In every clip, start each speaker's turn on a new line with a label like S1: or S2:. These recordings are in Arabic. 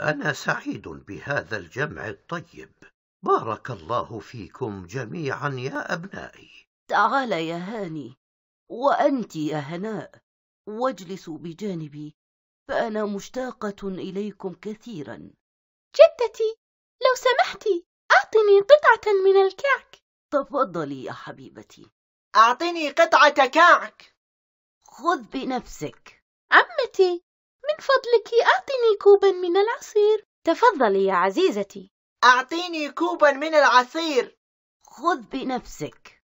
S1: أنا سعيد بهذا الجمع الطيب بارك الله فيكم جميعا يا أبنائي
S2: تعال يا هاني وأنت يا هناء واجلسوا بجانبي فأنا مشتاقة إليكم كثيرا جدتي لو سمحتي أعطني قطعة من الكعك تفضلي يا حبيبتي أعطني قطعة كعك خذ بنفسك عمتي من فضلك أعطني كوبا من العصير تفضلي يا عزيزتي أعطيني كوبا من العصير خذ بنفسك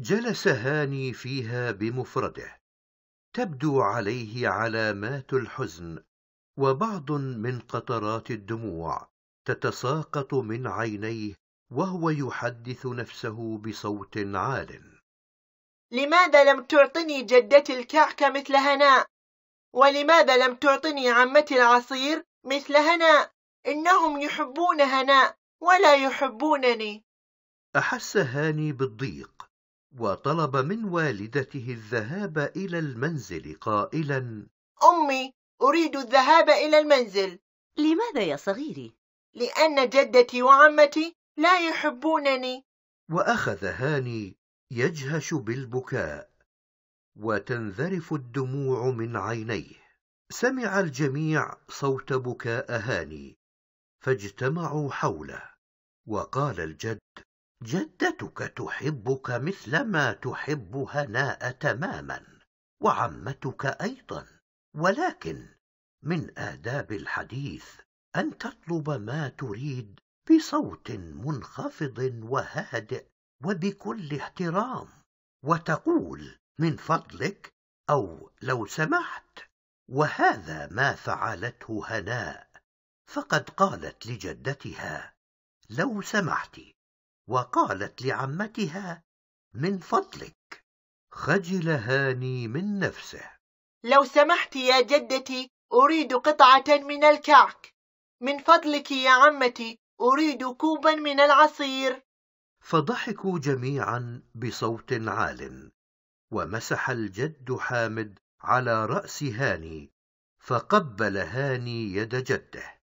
S1: جلس هاني فيها بمفرده تبدو عليه علامات الحزن وبعض من قطرات الدموع تتساقط من عينيه وهو يحدث نفسه بصوت عال
S2: لماذا لم تعطني جدتي الكعكة مثل هناء؟ ولماذا لم تعطني عمتي العصير مثل هناء إنهم يحبون هناء ولا يحبونني
S1: أحس هاني بالضيق وطلب من والدته الذهاب إلى المنزل قائلا
S2: أمي أريد الذهاب إلى المنزل لماذا يا صغيري؟ لأن جدتي وعمتي لا يحبونني
S1: وأخذ هاني يجهش بالبكاء وتنذرف الدموع من عينيه سمع الجميع صوت بكاء هاني فاجتمعوا حوله وقال الجد جدتك تحبك مثلما تحب هناء تماما وعمتك ايضا ولكن من آداب الحديث أن تطلب ما تريد بصوت منخفض وهادئ وبكل احترام وتقول من فضلك أو لو سمحت وهذا ما فعلته هناء فقد قالت لجدتها لو سمحت وقالت لعمتها من فضلك خجل هاني من نفسه
S2: لو سمحت يا جدتي أريد قطعة من الكعك من فضلك يا عمتي أريد كوبا من العصير
S1: فضحكوا جميعا بصوت عال ومسح الجد حامد على رأس هاني فقبل هاني يد جده